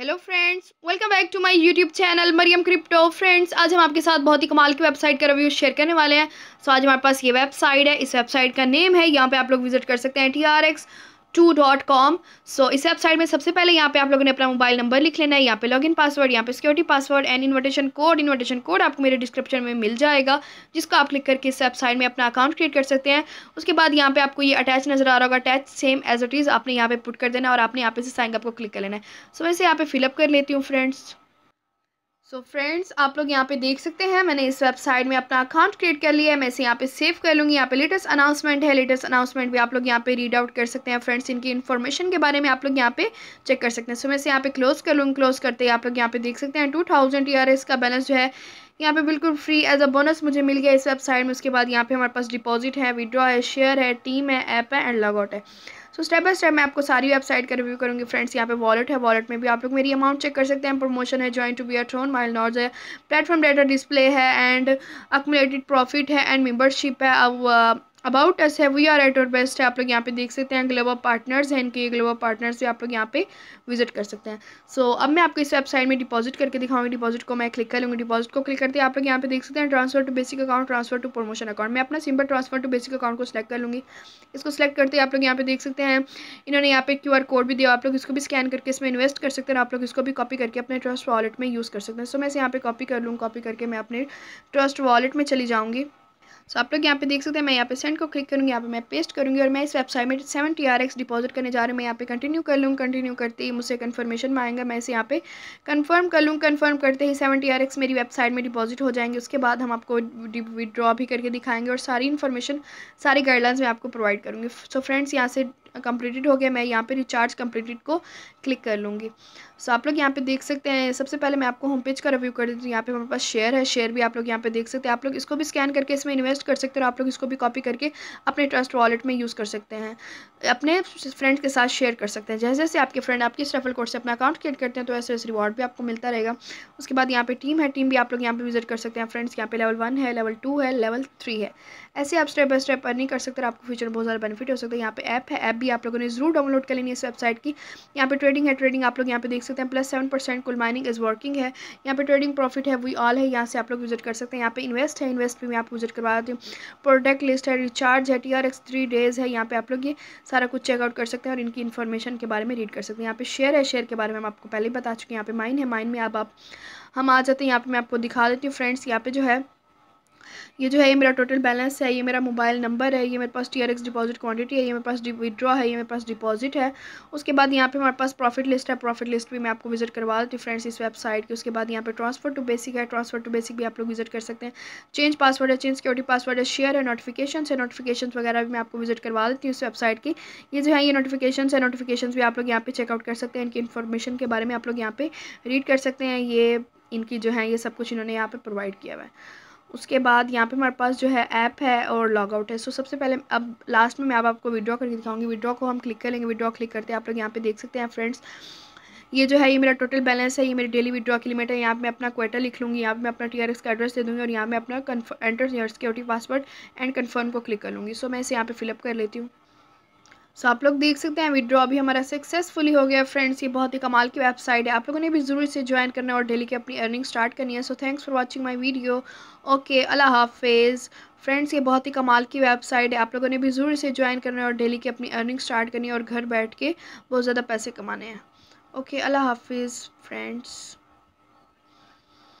hello friends welcome back to my YouTube channel Mariyam crypto friends आज हम आपके साथ बहुत ही कमाल की वेबसाइट का रिव्यू शेयर करने वाले हैं सो so, आज हमारे पास ये वेबसाइट है इस वेबसाइट का नेम है यहाँ पे आप लोग विजिट कर सकते हैं T R X two dot com so इस वेबसाइट में सबसे पहले यहाँ पे आप लोगों ने अपना मोबाइल नंबर लिख लेना है यहाँ पे लॉगिन पासवर्ड यहाँ पे security password and invitation code invitation code आपको मेरे डिस्क्रिप्शन में मिल जाएगा जिसको आप क्लिक करके इस वेबसाइट में अपना अकाउंट क्रिएट कर सकते हैं उसके बाद यहाँ पे आपको ये अटैच नजर आ रहा होगा attach same as it is आपने यहाँ पे पुट कर देना और आपने यहाँ पे से साइन अप को क्लिक कर लेना है सो so, वैसे यहाँ पे फिलअप कर लेती हूँ फ्रेंड्स सो so फ्रेंड्स आप लोग यहाँ पे देख सकते हैं मैंने इस वेबसाइट में अपना अकाउंट क्रिएट कर लिया है मैं इसे यहाँ पे सेव कर लूँगी यहाँ पे लेटेस्ट अनाउंसमेंट है लेटेस्ट अनाउंसमेंट भी आप लोग यहाँ पे रीड आउट कर सकते हैं फ्रेंड्स इनकी इन्फॉर्मेशन के बारे में आप लोग यहाँ पे चेक कर सकते हैं सो so मैं इसे यहाँ पे क्लोज कर लूँगी क्लोज करते ही आप लोग यहाँ पे देख सकते हैं टू थाउजेंड इसका बैलेंस जो है यहाँ पे बिल्कुल फ्री एज अ बोनस मुझे मिल गया इस वेबसाइट में उसके बाद यहाँ पे हमारे पास डिपॉजिट है विड्रॉ है शेयर है टीम है ऐप है एंड लॉग आउट है तो स्टेप बाय स्टेप मैं आपको सारी वेबसाइट का रिव्यू करूँगी फ्रेंड्स यहाँ पे वॉलेट है वॉलेट में भी आप लोग मेरी अमाउंट चेक कर सकते हैं प्रमोशन है ज्वाइन टू बी एट होन माइल नॉर्ज है प्लेटफॉर्म डेटा डिस्प्ले है एंड अकुमलेटेड प्रॉफिट है एंड मेम्बरशिप है अब अबाउट अस है we are at our best है आप लोग यहाँ पे देख सकते हैं ग्लोबल पार्टनर्स हैं इनके ग्लोबल पार्टनर्स से आप लोग यहाँ पे विजिट कर सकते हैं सो so, अब मैं आपको इस वेबसाइट में डिपॉजिट करके दिखाऊंगी डिपॉजिट को मैं क्लिक कर लूँगी डिपॉजिट को क्लिक करते हैं आप लोग यहाँ पे देख सकते हैं transfer to basic account transfer to promotion account मैं अपना simple transfer to basic account को सिलेक्ट कर लूँगी इसको सिलेक्ट करते आप लोग यहाँ पे देख सकते हैं इन्होंने यहाँ पे क्यू कोड भी दिया आप लोग इसको भी स्कैन करके इसमें इन्वेस्ट कर सकते हैं आप लोग इसको भी कॉपी करके अपने ट्रस्ट वॉलेट में यूज़ कर सकते हैं सो मैं इसे यहाँ पे कॉपी कर लूँ कॉपी करके मैं अपने ट्रस्ट वॉलेट में चली जाऊँगी सो आप लोग यहाँ पे देख सकते हैं मैं यहाँ पे सेंड को क्लिक करूँगी यहाँ पे मैं पेस्ट करूँगी और मैं इस वेबसाइट में seven T R X deposit करने जा रही हूँ मैं यहाँ पे कंटिन्यू कर लूँ कंटिन्यू करते ही मुझसे कन्फर्मेशन में आएगा मैं इसे यहाँ पे कन्फर्म कर लूँ कंफर्म करते ही सेवन टी आर एक्स मेरी वेबसाइट में डिपॉजिट हो जाएंगे उसके बाद हम आपको विदड्रॉ भी करके दिखाएंगे और सारी इन्फॉर्मेशन सारी गाइडलाइंस मैं आपको प्रोवाइड करूँगी सो फ्रेंड्स यहाँ से कंप्लीटेड हो गया मैं यहाँ पे रिचार्ज कम्प्लीटेड को क्लिक कर लूँगी सो so, आप लोग यहाँ पे देख सकते हैं सबसे पहले मैं आपको होम पेज का रिव्यू कर देती हूँ यहाँ पे हमारे पास शेयर है शेयर भी आप लोग यहाँ पे देख सकते हैं आप लोग इसको भी स्कैन करके इसमें इन्वेस्ट कर सकते हैं और आप लोग इसको भी कॉपी करके अपने ट्रस्ट वॉलेट में यूज़ कर सकते हैं अपने फ्रेंड के साथ शेयर कर सकते हैं जैसे जैसे आपके फ्रेंड आपके इस रेफल कोड से अपना अकाउंट क्रिएट करते हैं तो ऐसे ऐसे रिवॉर्ड भी आपको मिलता रहेगा उसके बाद यहाँ पे टीम है टीम भी आप लोग यहाँ पे विजिट कर सकते हैं फ्रेंड्स यहाँ पे लेवल वन है लेवल टू है लेवल थ्री है ऐसे आप स्टेप बाय स्टेप अर्निंग कर सकते हैं आपको फ्यूचर में बहुत ज्यादा बेनिफिट हो सकता है यहाँ पे ऐप है ऐप भी आप लोगों ने जरूर डाउनलोड कर लेनी है इस वेबसाइट की यहाँ पे ट्रेडिंग है ट्रेडिंग आप लोग यहाँ पे देख सकते हैं प्लस सेवन परसेंट कुल माइनिंग इज वर्किंग है यहाँ पे ट्रेडिंग प्रॉफिट है वी ऑल है यहाँ से आप लोग विजिट कर सकते हैं यहाँ पे इन्वेस्ट है इन्वेस्ट भी आप विजिट करवा बाद प्रोडक्ट लिस्ट है रिचार्ज है T R X three days है यहाँ पे आप लोग ये सारा कुछ चेकआउट कर सकते हैं और इनकी इन्फॉर्मेशन के बारे में रीड कर सकते हैं यहाँ पे शेयर है शेयर के बारे में हम आपको पहले ही बता चुके हैं यहाँ पे माइन है माइन में अब आप हम आ जाते हैं यहाँ पे मैं आपको दिखा देती हूँ फ्रेंड्स यहाँ पे जो है ये जो है ये मेरा टोटल बैलेंस है ये मेरा मोबाइल नंबर है ये मेरे पास टी डिपॉजिट क्वांटिटी है ये मेरे पास विड्रॉ है ये मेरे पास डिपॉजिट है उसके बाद यहाँ पे हमारे पास प्रॉफिट लिस्ट है प्रॉफिट लिस्ट भी मैं आपको विजिट करवा देती हूँ फ्रेंड्स इस वेबसाइट की उसके बाद यहाँ पे ट्रांसफर टू बेसिक है ट्रांसफर टू बेसिक भी आप लोग विजिट कर सकते हैं चेंज पासवर्ड है चेंज सिक्योरिटी पासवर्ड है शेयर है नोटिफिकेशन है नोटिफिकेशन वगैरह भी मैं आपको विजिट करवा देती हूँ इस वेबसाइट की ये जो है ये नोटिफिकेशन है नोटिफिकेशन भी आप लोग यहाँ पे चेकआउट कर सकते हैं इनकी इन्फॉर्मेशन के बारे में आप लोग यहाँ पे रीड कर सकते हैं ये इनकी जो है ये सब कुछ इन्होंने यहाँ पर प्रोवाइड किया हुआ है उसके बाद यहाँ पे हमारे पास जो है ऐप है और लॉग आउट है सो सबसे पहले अब लास्ट में मैं अब आपको विड्रॉ करके दिखाऊंगी विड्रॉ को हम क्लिक कर लेंगे विड्रॉ क्लिक करते हैं आप लोग यहाँ पे देख सकते हैं फ्रेंड्स ये जो है ये मेरा टोटल बैलेंस है ये मेरी डेली विड्रॉ की लिमिट है यहाँ पे मैं अपना क्वेटर लिख लूँगी यहाँ पे मैं अपना टी का एड्रेस दे दूँगी और यहाँ मैं अपना enter security password and confirm को क्लिक कर लूँगी सो मैं इसे यहाँ पे फिलअप कर लेती हूँ सो आप लोग देख सकते हैं विड्रॉ भी हमारा सक्सेसफुली हो गया फ्रेंड्स ये बहुत ही कमाल की वेबसाइट है आप लोगों ने भी ज़रूर इसे ज्वाइन करना है और डेली की अपनी अर्निंग स्टार्ट करनी है so thanks for watching my video okay अल्लाह हाफिज़ फ्रेंड्स ये बहुत ही कमाल की वेबसाइट है आप लोगों ने भी ज़रूर इसे ज्वाइन करना है और डेली की अपनी अर्निंग स्टार्ट करनी है और घर बैठ के बहुत ज़्यादा पैसे कमाने हैं ओके अल्लाह हाफिज़ फ्रेंड्स